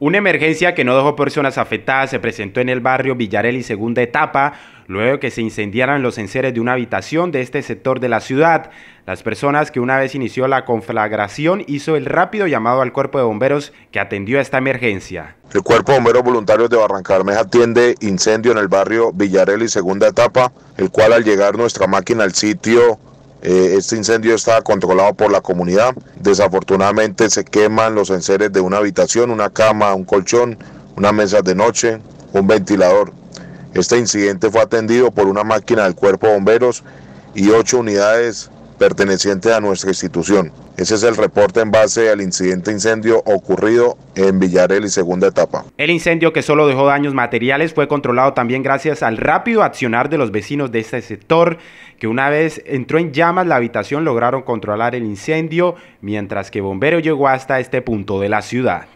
Una emergencia que no dejó personas afectadas se presentó en el barrio Villarelli segunda etapa, luego que se incendiaran los enseres de una habitación de este sector de la ciudad. Las personas que una vez inició la conflagración hizo el rápido llamado al cuerpo de bomberos que atendió a esta emergencia. El cuerpo de bomberos voluntarios de Barrancarmeja atiende incendio en el barrio Villarelli segunda etapa, el cual al llegar nuestra máquina al sitio eh, este incendio estaba controlado por la comunidad. Desafortunadamente se queman los enseres de una habitación, una cama, un colchón, una mesa de noche, un ventilador. Este incidente fue atendido por una máquina del cuerpo de bomberos y ocho unidades perteneciente a nuestra institución. Ese es el reporte en base al incidente incendio ocurrido en Villarel y segunda etapa. El incendio que solo dejó daños materiales fue controlado también gracias al rápido accionar de los vecinos de este sector, que una vez entró en llamas la habitación lograron controlar el incendio, mientras que bombero llegó hasta este punto de la ciudad.